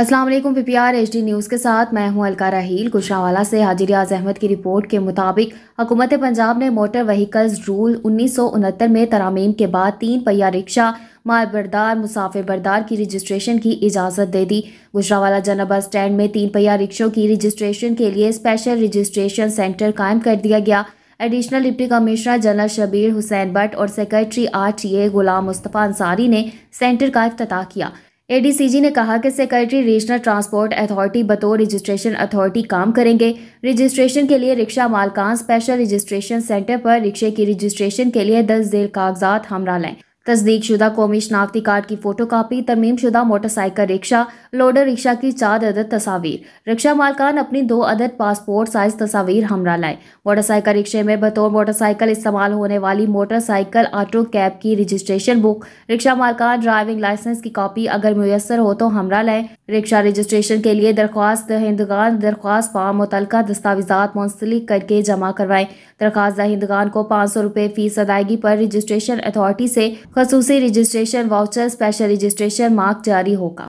Aslam P P R H D news के साथ मैं हूं अलका राहील गुजरावाला से हाजिर रियाज अहमद की रिपोर्ट के मुताबिक हुकूमत पंजाब ने मोटर व्हीकल्स रूल उन्नीस में तरामीम के बाद तीन पहिया रिक्शा माल बरदार मुसाफिर बरदार की रजिस्ट्रेशन की इजाज़त दे दी गुजरावाला जना बस स्टैंड में तीन पहिया रिक्शों की रजिस्ट्रेशन के लिए स्पेशल रजिस्ट्रेशन सेंटर कायम कर दिया गया additional deputy commissioner general Shabbir Hussain Bhatt और secretary R T A Ghulam Mustafa Ansari ने सेंटर का अफ्ताह किया एडीसीजी ने कहा कि सेक्रेटरी रीजनल ट्रांसपोर्ट अथॉरिटी बतौर रजिस्ट्रेशन अथॉरिटी काम करेंगे रजिस्ट्रेशन के लिए रिक्शा मालकान स्पेशल रजिस्ट्रेशन सेंटर पर रिक्शे की रजिस्ट्रेशन के लिए दस जेल कागजात हमरा लें तस्दीक शुदा कौमी शनाख्ती कार्ड की फोटो कापी तरमीम शुदा मोटरसाइकिल रिक्शा लोडर रिक्शा की चार अदद तस्वीर रिक्शा मालकान अपनी दो अदद पासपोर्ट साइज तस्वीर हमरा लाए मोटरसाइकिल रिक्शे में बतौर मोटरसाइकिल इस्तेमाल होने वाली मोटरसाइकिल ऑटो कैब की रजिस्ट्रेशन बुक रिक्शा मालकान ड्राइविंग लाइसेंस की कॉपी अगर मुयसर हो तो हमरा लाए रिक्शा रजिस्ट्रेशन के लिए दरख्वास्त हिंदगान दरख्वास्त फार्म मुतल दस्तावेजा मुंसलिक करके जमा करवाएं दरख्वास्त दहिंदगान को पाँच सौ रुपये फीस अदायगी पर रजिस्ट्रेशन अथॉरिटी से खसूसी registration voucher special registration mark जारी होगा